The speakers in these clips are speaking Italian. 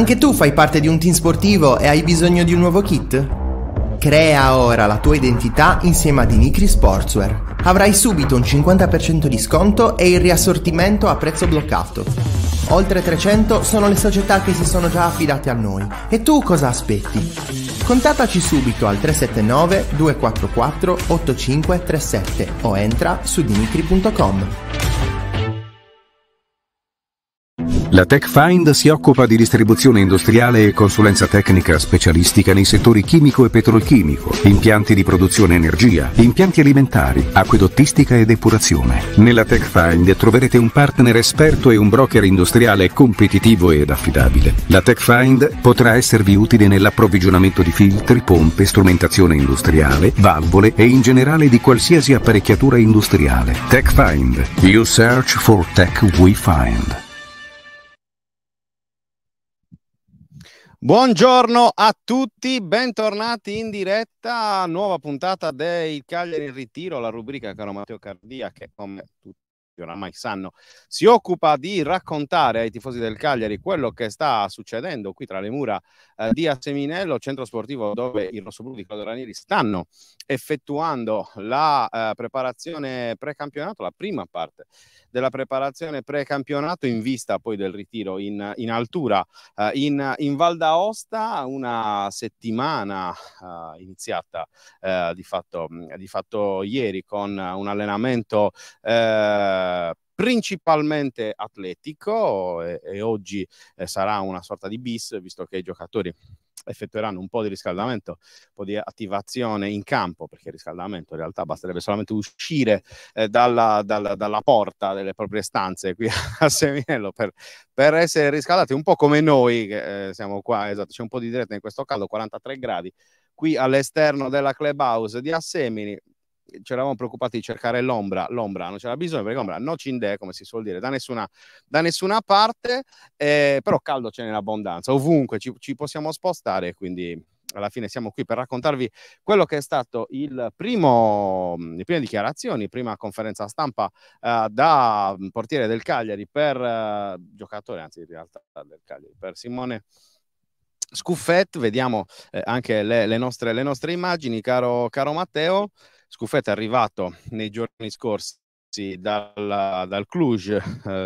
Anche tu fai parte di un team sportivo e hai bisogno di un nuovo kit? Crea ora la tua identità insieme ad Inicri Sportswear. Avrai subito un 50% di sconto e il riassortimento a prezzo bloccato. Oltre 300 sono le società che si sono già affidate a noi. E tu cosa aspetti? Contattaci subito al 379 244 8537 o entra su dimitri.com. La TechFind si occupa di distribuzione industriale e consulenza tecnica specialistica nei settori chimico e petrolchimico, impianti di produzione energia, impianti alimentari, acquedottistica e depurazione. Nella TechFind troverete un partner esperto e un broker industriale competitivo ed affidabile. La TechFind potrà esservi utile nell'approvvigionamento di filtri, pompe, strumentazione industriale, valvole e in generale di qualsiasi apparecchiatura industriale. TechFind. You search for tech we find. Buongiorno a tutti, bentornati in diretta, nuova puntata del Cagliari in Ritiro, la rubrica caro Matteo Cardia che come tutti oramai sanno, si occupa di raccontare ai tifosi del Cagliari quello che sta succedendo qui tra le mura eh, di Asseminello, centro sportivo dove i rossoblù di Claudio Ranieri stanno effettuando la eh, preparazione precampionato, la prima parte della preparazione pre-campionato in vista poi del ritiro in, in altura. Uh, in, in, Val d'Aosta una settimana uh, iniziata uh, di, fatto, di, fatto, ieri con un allenamento principalmente atletico e, e oggi eh, sarà una sorta di bis visto che i giocatori effettueranno un po' di riscaldamento, un po' di attivazione in campo, perché il riscaldamento in realtà basterebbe solamente uscire eh, dalla, dalla, dalla, porta delle proprie stanze qui a Seminello per, per essere riscaldati, un po' come noi che eh, siamo qua, esatto, c'è un po' di diretta in questo caldo, 43 gradi, qui all'esterno della clubhouse di Assemini, ci eravamo preoccupati di cercare l'ombra, l'ombra non c'era bisogno perché l'ombra no cinde, come si suol dire, da nessuna, da nessuna parte, eh, però caldo ce n'è in abbondanza, ovunque ci, ci possiamo spostare, quindi alla fine siamo qui per raccontarvi quello che è stato il primo, le prime dichiarazioni, prima conferenza stampa uh, da mm, portiere del Cagliari per uh, giocatore, anzi in realtà del Cagliari, per Simone. Scuffet, vediamo eh, anche le, le, nostre, le, nostre, immagini, caro, caro Matteo. Scuffetta è arrivato nei giorni scorsi dal, dal Cluj, eh,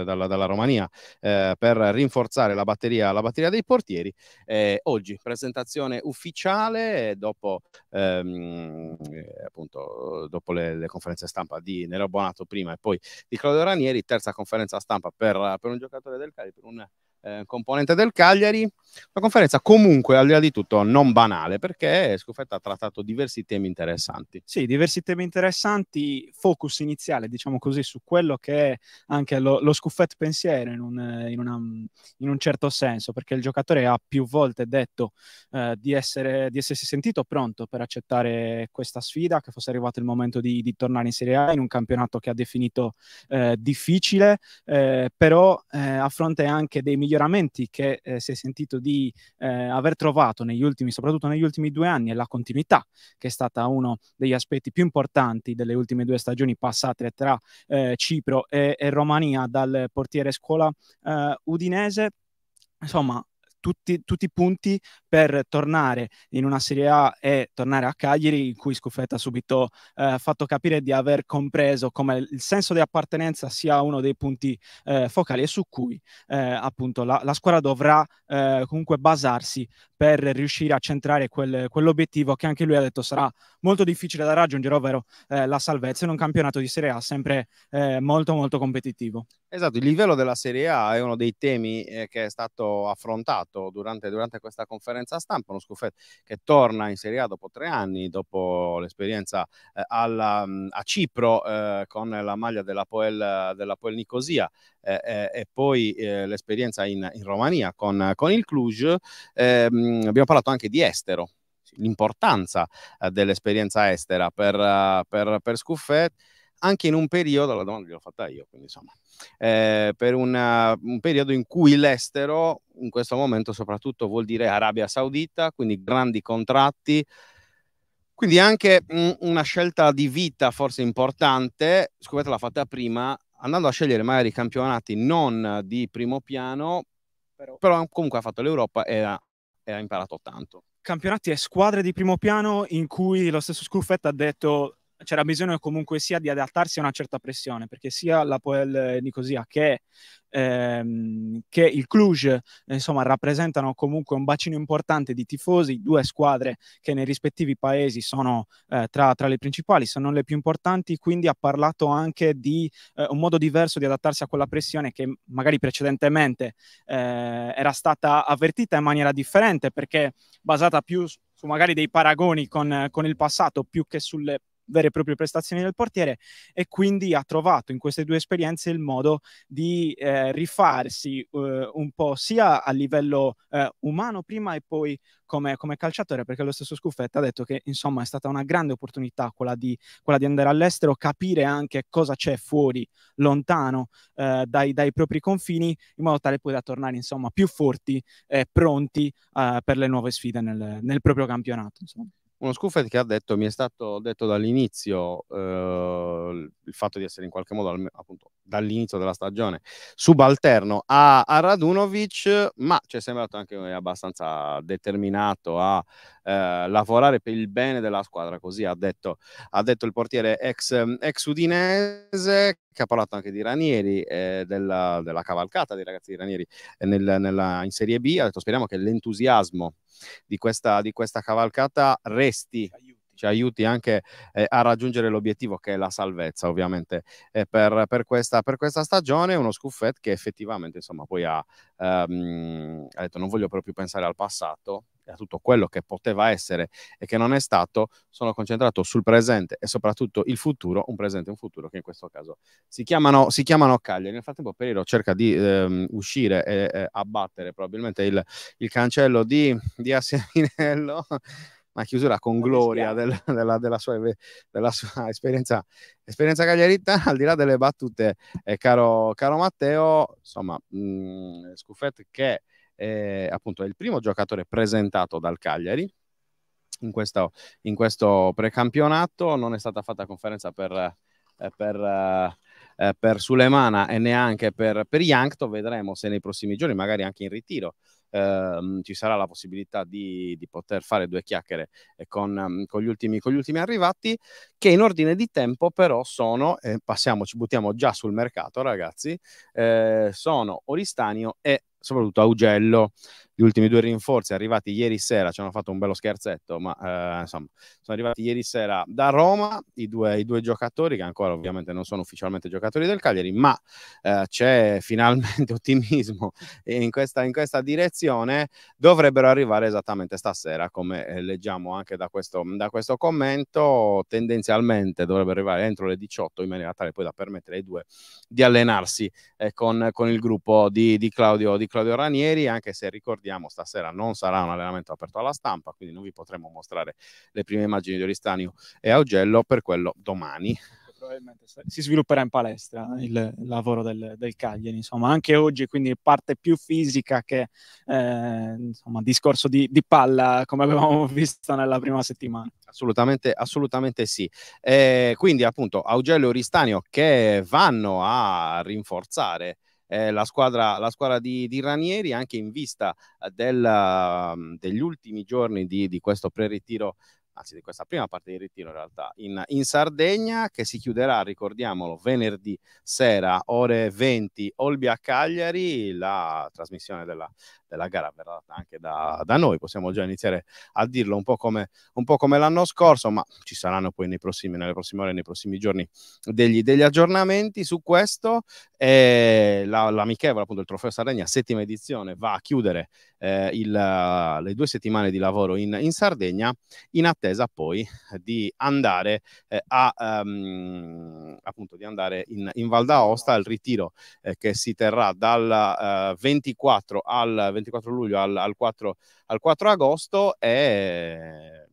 dalla, dalla, Romania, eh, per rinforzare la batteria, la batteria dei portieri. Eh, oggi presentazione ufficiale dopo, ehm, eh, appunto, dopo le, le, conferenze stampa di Nero Bonato prima e poi di Claudio Ranieri, terza conferenza stampa per, per un giocatore del Cali, per un eh, componente del Cagliari. Una conferenza comunque, al di là di tutto, non banale, perché Scuffetta ha trattato diversi temi interessanti. Sì, diversi temi interessanti, focus iniziale, diciamo così, su quello che è anche lo, lo Scuffetto pensiero in un, in, una, in un, certo senso, perché il giocatore ha più volte detto eh, di, essere, di, essersi sentito pronto per accettare questa sfida, che fosse arrivato il momento di, di tornare in Serie A in un campionato che ha definito eh, difficile, eh, però eh, a fronte anche dei miglioramenti che eh, si è sentito di eh, aver trovato negli ultimi, soprattutto negli ultimi due anni, è la continuità, che è stata uno degli aspetti più importanti delle ultime due stagioni passate tra eh, Cipro e, e, Romania dal portiere scuola eh, udinese. Insomma, tutti, tutti, i punti per tornare in una Serie A e tornare a Cagliari, in cui Scuffetta ha subito eh, fatto capire di aver compreso come il senso di appartenenza sia uno dei punti eh, focali e su cui eh, appunto la, la, squadra dovrà eh, comunque basarsi per riuscire a centrare quel, quell'obiettivo che anche lui ha detto sarà molto difficile da raggiungere, ovvero eh, la salvezza in un campionato di Serie A sempre eh, molto molto competitivo. Esatto, il livello della Serie A è uno dei temi eh, che è stato affrontato durante, durante, questa conferenza stampa, uno scuffetto che torna in Serie A dopo tre anni, dopo l'esperienza eh, alla, a Cipro eh, con la maglia della Poel, della Poel Nicosia eh, eh, e poi eh, l'esperienza in, in, Romania con, con il Cluj. Ehm, abbiamo parlato anche di estero, l'importanza dell'esperienza estera per, per, per Scuffet anche in un periodo, la domanda l'ho fatta io, quindi insomma, eh, per una, eh, un periodo in cui l'estero, in questo momento soprattutto vuol dire Arabia Saudita, quindi grandi contratti, quindi anche mh, mm, una scelta di vita forse importante, scusate l'ha fatta prima, andando a scegliere magari campionati non di primo piano, però, però comunque ha fatto l'Europa e ha, e ha imparato tanto. Campionati e squadre di primo piano in cui lo stesso Scuffetta ha detto c'era bisogno comunque sia di adattarsi a una certa pressione, perché sia la Poel eh, Nicosia che, ehm, che il Cluj, insomma, rappresentano comunque un bacino importante di tifosi, due squadre che nei rispettivi paesi sono eh, tra, tra, le principali, se non le più importanti, quindi ha parlato anche di eh, un modo diverso di adattarsi a quella pressione che magari precedentemente eh, era stata avvertita in maniera differente, perché basata più su magari dei paragoni con, con il passato, più che sulle vere e proprie prestazioni del portiere e quindi ha trovato in queste due esperienze il modo di eh, rifarsi eh, un po' sia a livello eh, umano prima e poi come, come, calciatore perché lo stesso Scuffetta ha detto che insomma è stata una grande opportunità quella di, quella di andare all'estero, capire anche cosa c'è fuori, lontano eh, dai, dai, propri confini in modo tale poi da tornare insomma più forti e pronti eh, per le nuove sfide nel, nel proprio campionato. Insomma uno Scuffet che ha detto, mi è stato detto dall'inizio eh, il fatto di essere in qualche modo, appunto, dall'inizio della stagione, subalterno a, a Radunovic, ma ci è sembrato anche eh, abbastanza determinato a eh, lavorare per il bene della squadra, così ha detto, ha detto il portiere ex, ex udinese che ha parlato anche di Ranieri, eh, della, della, cavalcata dei ragazzi di Ranieri eh, nel, nella, in Serie B. Ha detto speriamo che l'entusiasmo di questa, di questa cavalcata resti. ci aiuti anche eh, a raggiungere l'obiettivo che è la salvezza ovviamente eh, per, per, questa, per, questa, stagione uno scuffetto che effettivamente insomma poi ha, ehm, ha detto non voglio proprio pensare al passato a tutto quello che poteva essere e che non è stato, sono concentrato sul presente e soprattutto il futuro, un presente e un futuro che in questo caso si chiamano, si chiamano Cagliari. Nel frattempo Periro cerca di ehm, uscire e eh, abbattere probabilmente il, il cancello di, di Asseminello ma chiusura con gloria del, della, della, sua, della, sua, esperienza, esperienza cagliaritana, al di là delle battute, eh, caro, caro, Matteo, insomma, mh, mm, Scuffet che eh, appunto è il primo giocatore presentato dal Cagliari in questo, in questo precampionato, non è stata fatta conferenza per, eh, per, eh, eh, per Sulemana e neanche per, per Yankto, vedremo se nei prossimi giorni, magari anche in ritiro, ehm, ci sarà la possibilità di, di poter fare due chiacchiere con, mm, con, gli ultimi, con, gli ultimi, arrivati, che in ordine di tempo però sono, eh, passiamo, ci buttiamo già sul mercato ragazzi, eh, sono Oristanio e soprattutto Augello, gli ultimi due rinforzi arrivati ieri sera, ci hanno fatto un bello scherzetto, ma eh, insomma, sono arrivati ieri sera da Roma i due, i due, giocatori, che ancora ovviamente non sono ufficialmente giocatori del Cagliari, ma eh, c'è finalmente ottimismo in questa, in questa, direzione, dovrebbero arrivare esattamente stasera, come eh, leggiamo anche da questo, da questo commento, tendenzialmente dovrebbero arrivare entro le 18 in maniera tale poi da permettere ai due di allenarsi eh, con, con, il gruppo di, di Claudio, di Claudio Ranieri, anche se ricordiamo stasera non sarà un allenamento aperto alla stampa, quindi non vi potremo mostrare le prime immagini di Oristanio e Augello per quello domani probabilmente si svilupperà in palestra il lavoro del, del, Cagliari, insomma, anche oggi, quindi parte più fisica che eh, insomma, discorso di, di, palla, come avevamo visto nella prima settimana. Assolutamente, assolutamente sì. Eh, quindi, appunto, Augello e Oristanio che vanno a rinforzare eh, la squadra, la squadra di, di, Ranieri anche in vista eh, del, mm, degli ultimi giorni di, di questo pre-ritiro anzi di questa prima parte di ritiro in realtà, in, in, Sardegna che si chiuderà, ricordiamolo, venerdì sera ore 20 Olbia Cagliari, la trasmissione della, la gara verrà anche da, da, noi, possiamo già iniziare a dirlo un po, come, un po' come, l'anno scorso, ma ci saranno poi nei prossimi, nelle prossime ore, nei prossimi giorni degli, degli aggiornamenti su questo. E la, l'amichevole, appunto, il Trofeo Sardegna, settima edizione, va a chiudere eh, il, le due settimane di lavoro in, in, Sardegna, in attesa poi di andare eh, a um, appunto di andare in, in Val d'Aosta al ritiro eh, che si terrà dal 24 eh, al 24 24 luglio al, al, 4, al 4 agosto e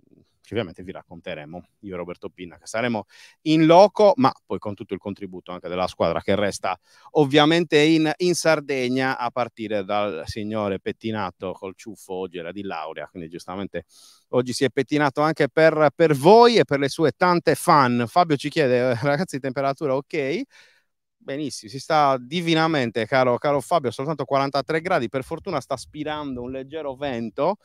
ovviamente vi racconteremo io e Roberto Pinna che saremo in loco ma poi con tutto il contributo anche della squadra che resta ovviamente in, in Sardegna a partire dal signore pettinato col ciuffo oggi era di laurea quindi giustamente oggi si è pettinato anche per, per voi e per le sue tante fan Fabio ci chiede ragazzi temperatura ok benissimo, si sta divinamente, caro, caro Fabio, soltanto 43 gradi, per fortuna sta spirando un leggero vento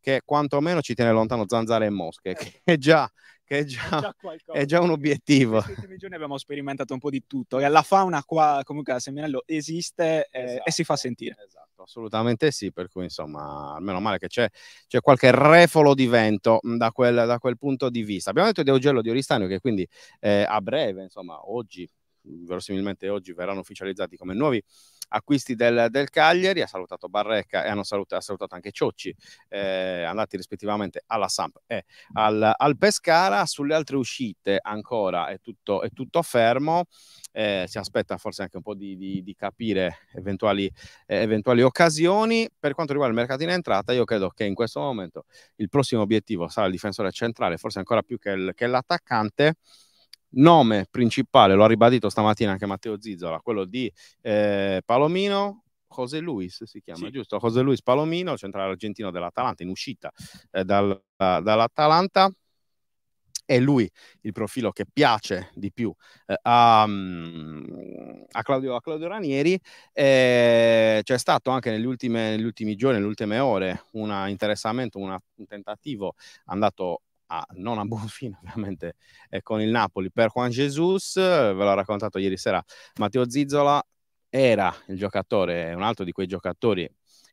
che quantomeno ci tiene lontano zanzare e mosche, eh. che è già, che è già, è già, è già un obiettivo. Questi giorni abbiamo sperimentato un po' di tutto e la fauna qua comunque a Seminello esiste eh, e si fa esatto, sentire. Esatto, assolutamente sì, per cui insomma, almeno male che c'è, c'è qualche refolo di vento da quel, da quel, punto di vista. Abbiamo detto di Augello di Oristanio che quindi eh, a breve, insomma, oggi verosimilmente oggi verranno ufficializzati come nuovi acquisti del, del Cagliari, ha salutato Barrecca e hanno saluta, ha salutato anche Ciocci, eh, andati rispettivamente alla Samp e al, al, Pescara. Sulle altre uscite ancora è tutto, è tutto fermo, eh, si aspetta forse anche un po' di, di, di capire eventuali, eh, eventuali occasioni. Per quanto riguarda il mercato in entrata, io credo che in questo momento il prossimo obiettivo sarà il difensore centrale, forse ancora più che, il, che l'attaccante nome principale, lo ha ribadito stamattina anche Matteo Zizzola, quello di eh, Palomino, José Luis si chiama, sì. giusto? José Luis Palomino, centrale argentino dell'Atalanta, in uscita eh, dal, dall'Atalanta. È lui il profilo che piace di più eh, a, mm, a, Claudio, a, Claudio, Ranieri. Eh, c'è stato anche negli, ultime, negli ultimi giorni, nelle ultime ore, un interessamento, una, un tentativo andato a, non a buon fine ovviamente eh, con il Napoli per Juan Jesus, ve l'ho raccontato ieri sera Matteo Zizzola era il giocatore, un altro di quei giocatori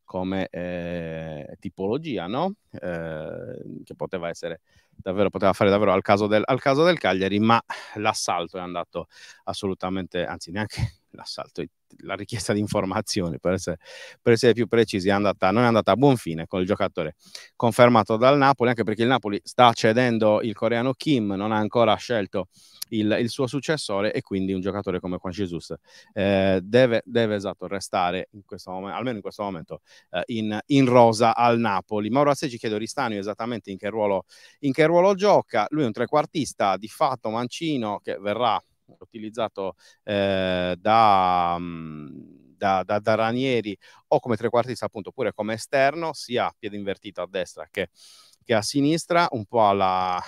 come eh, tipologia, no? eh, che poteva essere davvero, poteva fare davvero al caso, del, al caso del Cagliari, ma l'assalto è andato assolutamente, anzi neanche l'assalto, la richiesta di informazioni per essere, per essere più precisi, è andata, non è andata a buon fine con il giocatore confermato dal Napoli, anche perché il Napoli sta cedendo il coreano Kim, non ha ancora scelto il, il suo successore e quindi un giocatore come Juan Jesus eh, deve, deve esatto, restare in questo momento, almeno in questo momento eh, in, in, rosa al Napoli. Mauro Asseggi chiedo Ristanio esattamente in che, ruolo, in che ruolo gioca, lui è un trequartista di fatto mancino che verrà utilizzato eh, da, mm, da, da, da, Ranieri o come trequartista appunto pure come esterno sia a piede invertito a destra che, che a sinistra un po' alla,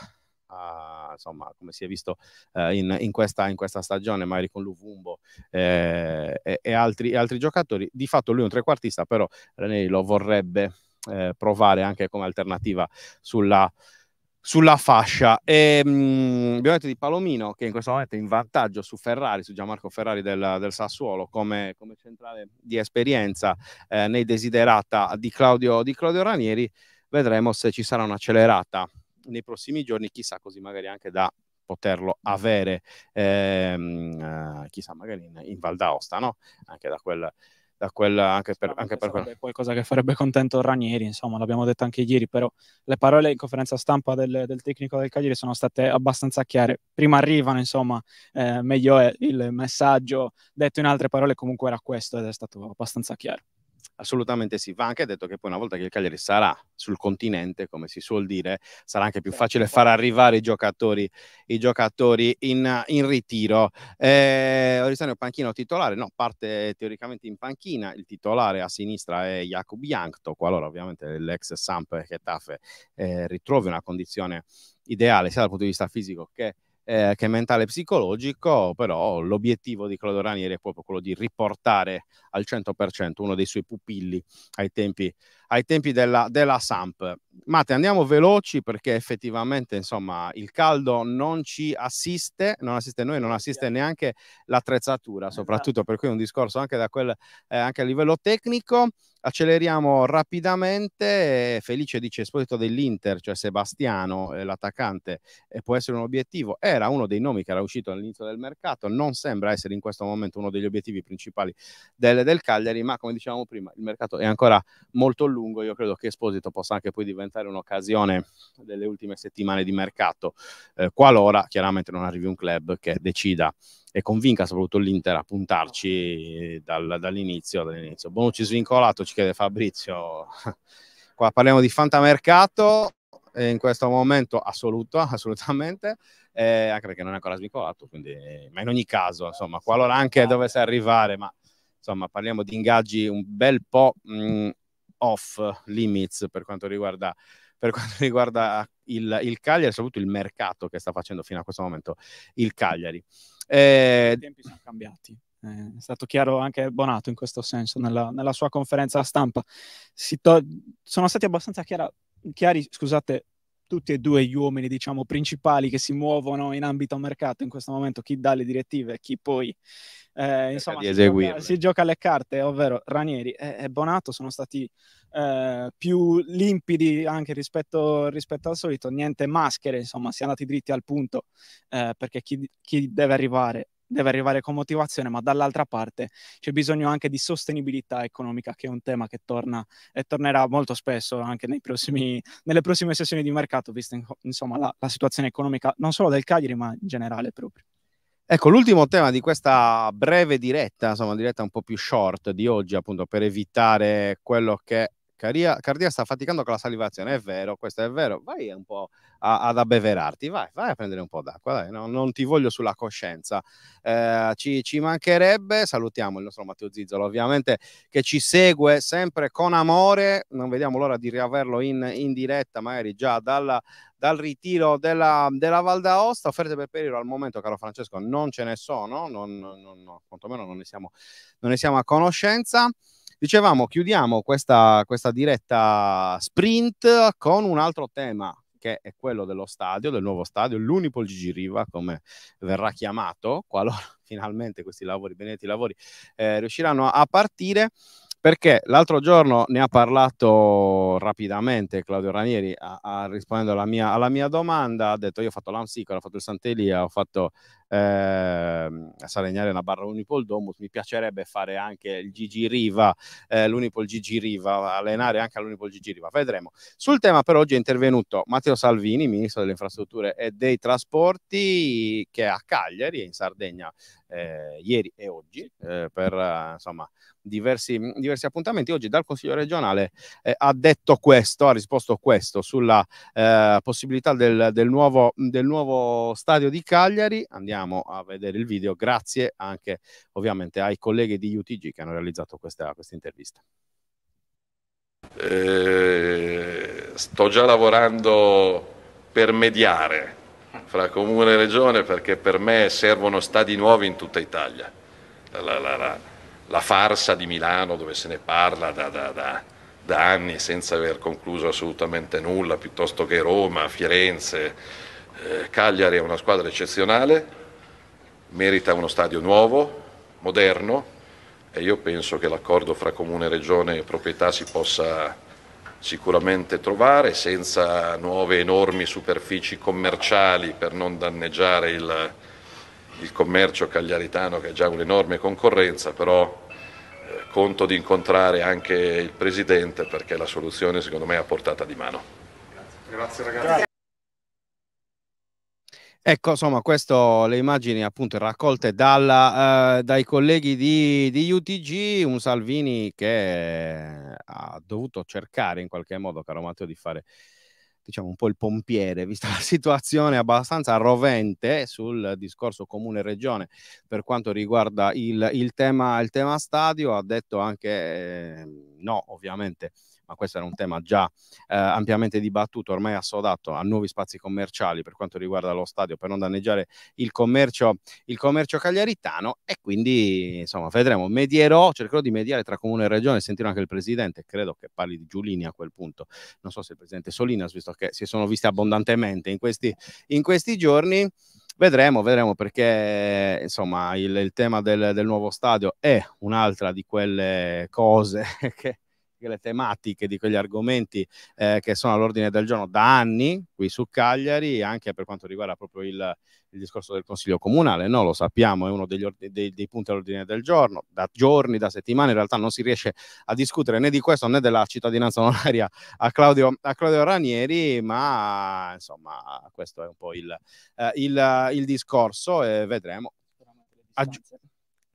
Uh, insomma, come si è visto uh, in, in, questa, in, questa, stagione, magari con Luvumbo eh, e, e, altri, altri, giocatori. Di fatto lui è un trequartista, però Ranieri lo vorrebbe eh, provare anche come alternativa sulla, sulla fascia. E, ehm, mh, abbiamo detto di Palomino che in questo momento è in vantaggio su Ferrari, su Gianmarco Ferrari del, del Sassuolo come, come, centrale di esperienza eh, nei desiderata di Claudio, di Claudio, Ranieri. Vedremo se ci sarà un'accelerata nei prossimi giorni, chissà così magari anche da poterlo avere, ehm, eh, chissà magari in, in Val d'Aosta, no? anche da quel da quella anche per, anche per quella. qualcosa che farebbe contento Ranieri, insomma, l'abbiamo detto anche ieri, però le parole in conferenza stampa del, del tecnico del Cagliari sono state abbastanza chiare. Prima arrivano, insomma, eh, meglio è il messaggio, detto in altre parole comunque era questo ed è stato abbastanza chiaro assolutamente sì. Va anche detto che poi una volta che il Cagliari sarà sul continente, come si suol dire, sarà anche più certo, facile far arrivare i giocatori, i giocatori in, in, ritiro. Eh, Oristanio panchino titolare, no, parte teoricamente in panchina, il titolare a sinistra è Jakub Jankto, qualora ovviamente l'ex Samp Getafe eh, ritrovi una condizione ideale sia dal punto di vista fisico che eh, che è mentale e psicologico, però l'obiettivo di Claudio Ranieri è proprio quello di riportare al 100% uno dei suoi pupilli ai tempi, ai tempi della, della Samp. Mate, andiamo veloci perché effettivamente insomma, il caldo non ci assiste, non assiste noi, non assiste neanche l'attrezzatura, eh, soprattutto esatto. per cui è un discorso anche, da quel, eh, anche a livello tecnico. Acceleriamo rapidamente, Felice dice esposito dell'Inter, cioè Sebastiano, eh, l'attaccante, eh, può essere un obiettivo, era uno dei nomi che era uscito all'inizio del mercato, non sembra essere in questo momento uno degli obiettivi principali del, del Cagliari, ma come dicevamo prima, il mercato è ancora molto lungo, io credo che Esposito possa anche poi diventare diventare un'occasione delle ultime settimane di mercato, eh, qualora chiaramente non arrivi un club che decida e convinca soprattutto l'Inter a puntarci dal, dall'inizio, dall'inizio. Bonucci svincolato, ci chiede Fabrizio. Qua parliamo di fantamercato, eh, in questo momento assoluto, assolutamente, eh, anche perché non è ancora svincolato, quindi, ma in ogni caso, insomma, qualora anche dovesse arrivare, ma insomma, parliamo di ingaggi un bel po' mh, mm, off limits per quanto riguarda, per quanto riguarda il, il Cagliari, soprattutto il mercato che sta facendo fino a questo momento il Cagliari. Eh, I tempi sono cambiati. Eh, è stato chiaro anche Bonato in questo senso nella, nella sua conferenza stampa. To- sono stati abbastanza chiara- chiari scusate, tutti e due gli uomini diciamo, principali che si muovono in ambito mercato in questo momento, chi dà le direttive e chi poi eh, insomma, si gioca, si gioca, alle carte, ovvero Ranieri e, e Bonato sono stati eh, più limpidi anche rispetto, rispetto, al solito, niente maschere, insomma, si è andati dritti al punto eh, perché chi, chi deve arrivare deve arrivare con motivazione, ma dall'altra parte c'è bisogno anche di sostenibilità economica, che è un tema che torna e tornerà molto spesso anche prossimi, nelle prossime sessioni di mercato, vista insomma, la, la situazione economica non solo del Cagliari, ma in generale proprio. Ecco, l'ultimo tema di questa breve diretta, insomma, diretta un po' più short di oggi, appunto, per evitare quello che Caria, Cardia sta faticando con la salivazione, è vero, questo è vero, vai un po' a, ad abbeverarti, vai, vai, a prendere un po' d'acqua, dai, no, non ti voglio sulla coscienza, eh, ci, ci, mancherebbe, salutiamo il nostro Matteo Zizzolo ovviamente che ci segue sempre con amore, non vediamo l'ora di riaverlo in, in diretta magari già dalla, dal ritiro della, della, Val d'Aosta. Offerte per periodo al momento, caro Francesco, non ce ne sono, non, non, no, quantomeno non ne, siamo, non ne siamo a conoscenza. Dicevamo, chiudiamo questa, questa diretta sprint con un altro tema che è quello dello stadio, del nuovo stadio, l'Unipol Gigi Riva, come verrà chiamato, qualora finalmente questi lavori, benedetti lavori, eh, riusciranno a partire. Perché l'altro giorno ne ha parlato rapidamente Claudio Ranieri a, a, rispondendo alla mia, alla mia, domanda, ha detto io ho fatto l'Amsicola, ho fatto il Sant'Elia, ho fatto eh, a Salegnare una barra Unipol Domus, mi piacerebbe fare anche il Gigi Riva, eh, l'Unipol Gigi Riva, allenare anche all'Unipol Gigi Riva, vedremo. Sul tema per oggi è intervenuto Matteo Salvini, Ministro delle Infrastrutture e dei Trasporti, che è a Cagliari, in Sardegna eh, ieri e oggi eh, per eh, insomma, diversi, diversi, appuntamenti. Oggi dal Consiglio regionale eh, ha detto questo, ha risposto questo sulla eh, possibilità del, del, nuovo, del, nuovo, stadio di Cagliari. Andiamo a vedere il video, grazie anche ovviamente ai colleghi di UTG che hanno realizzato questa, questa intervista. Eh, sto già lavorando per mediare fra comune e regione perché per me servono stadi nuovi in tutta Italia. La, la, la, la farsa di Milano dove se ne parla da, da, da, da, anni senza aver concluso assolutamente nulla, piuttosto che Roma, Firenze, eh, Cagliari è una squadra eccezionale, merita uno stadio nuovo, moderno e io penso che l'accordo fra comune e regione e proprietà si possa sicuramente trovare senza nuove enormi superfici commerciali per non danneggiare il, il commercio cagliaritano che è già un'enorme concorrenza, però eh, conto di incontrare anche il Presidente perché la soluzione secondo me è a portata di mano. Grazie, Grazie ragazzi. Grazie. Ecco, insomma, queste le immagini appunto raccolte dalla, eh, dai colleghi di, di, UTG, un Salvini che ha dovuto cercare in qualche modo, caro Matteo, di fare diciamo un po' il pompiere, vista la situazione abbastanza rovente sul discorso comune-regione per quanto riguarda il, il, tema, il tema stadio, ha detto anche eh, no, ovviamente, ma questo era un tema già eh, ampiamente dibattuto, ormai assodato a nuovi spazi commerciali per quanto riguarda lo stadio, per non danneggiare il commercio, il commercio cagliaritano e quindi insomma vedremo, medierò, cercherò di mediare tra comune e regione, sentirò anche il presidente, credo che parli di Giulini a quel punto, non so se il presidente Solinas, visto che si sono visti abbondantemente in questi, in questi giorni. Vedremo, vedremo perché insomma il, il tema del, del, nuovo stadio è un'altra di quelle cose che tutte le tematiche di quegli argomenti eh, che sono all'ordine del giorno da anni qui su Cagliari, anche per quanto riguarda proprio il, il discorso del Consiglio Comunale, no, lo sappiamo, è uno degli ordine, dei, dei, punti all'ordine del giorno, da giorni, da settimane, in realtà non si riesce a discutere né di questo né della cittadinanza onoraria a Claudio, a Claudio Ranieri, ma insomma questo è un po' il, eh, il, il discorso e vedremo. Aggi-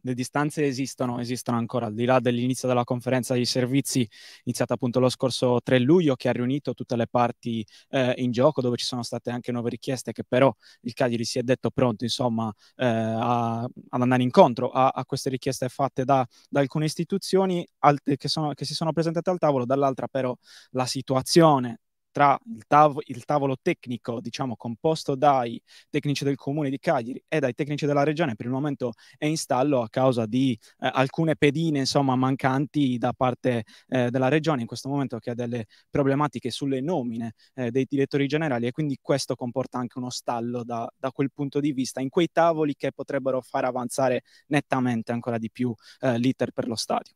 le distanze esistono, esistono ancora, al di là dell'inizio della conferenza dei servizi iniziata appunto lo scorso 3 luglio che ha riunito tutte le parti eh, in gioco dove ci sono state anche nuove richieste che però il Cagliari si è detto pronto insomma eh, a, ad andare incontro a, a queste richieste fatte da, da alcune istituzioni al, che, sono, che si sono presentate al tavolo, dall'altra però la situazione tra il, tav- il, tavolo tecnico, diciamo, composto dai tecnici del comune di Cagliari e dai tecnici della regione, per il momento è in stallo a causa di eh, alcune pedine, insomma, mancanti da parte eh, della regione in questo momento che ha delle problematiche sulle nomine eh, dei direttori generali e quindi questo comporta anche uno stallo da, da, quel punto di vista in quei tavoli che potrebbero far avanzare nettamente ancora di più eh, l'iter per lo stadio.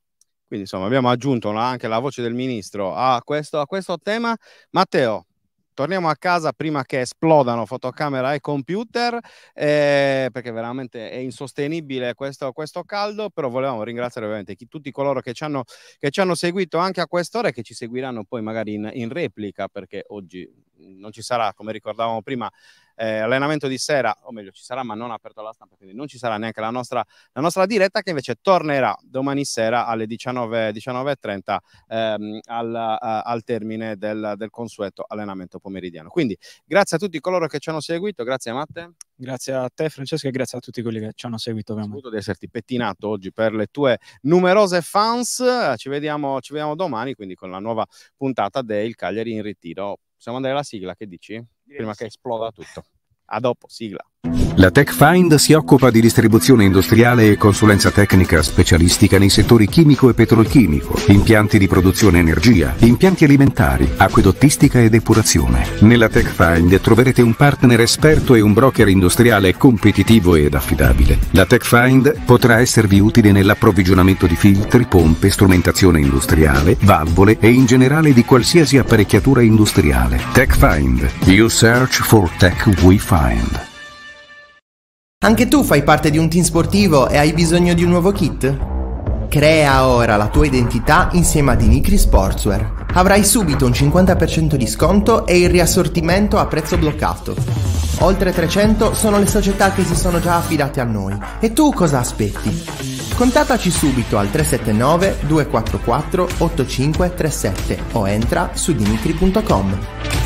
Quindi insomma abbiamo aggiunto anche la voce del ministro a questo, a questo tema. Matteo, torniamo a casa prima che esplodano fotocamera e computer, eh, perché veramente è insostenibile questo, questo caldo, però volevamo ringraziare ovviamente chi, tutti coloro che ci, hanno, che ci, hanno, seguito anche a quest'ora e che ci seguiranno poi magari in, in replica, perché oggi non ci sarà, come ricordavamo prima, eh, allenamento di sera, o meglio ci sarà ma non aperto alla stampa, quindi non ci sarà neanche la nostra, la nostra diretta che invece tornerà domani sera alle 19.30 19 ehm, al, a, al, termine del, del consueto allenamento pomeridiano. Quindi grazie a tutti coloro che ci hanno seguito, grazie a Matte. Grazie a te Francesco e grazie a tutti quelli che ci hanno seguito. Ovviamente. Saluto di esserti pettinato oggi per le tue numerose fans. Ci vediamo, ci vediamo domani quindi con la nuova puntata del Cagliari in ritiro. Possiamo andare alla sigla, che dici? prima che esploda tutto. A dopo, sigla. La TechFind si occupa di distribuzione industriale e consulenza tecnica specialistica nei settori chimico e petrolchimico, impianti di produzione energia, impianti alimentari, acquedottistica e depurazione. Nella TechFind troverete un partner esperto e un broker industriale competitivo ed affidabile. La TechFind potrà esservi utile nell'approvvigionamento di filtri, pompe, strumentazione industriale, valvole e in generale di qualsiasi apparecchiatura industriale. TechFind. You search for tech we find. Anche tu fai parte di un team sportivo e hai bisogno di un nuovo kit? Crea ora la tua identità insieme ad Inicri Sportswear. Avrai subito un 50% di sconto e il riassortimento a prezzo bloccato. Oltre 300 sono le società che si sono già affidate a noi. E tu cosa aspetti? Contattaci subito al 379 244 8537 o entra su dinicri.com.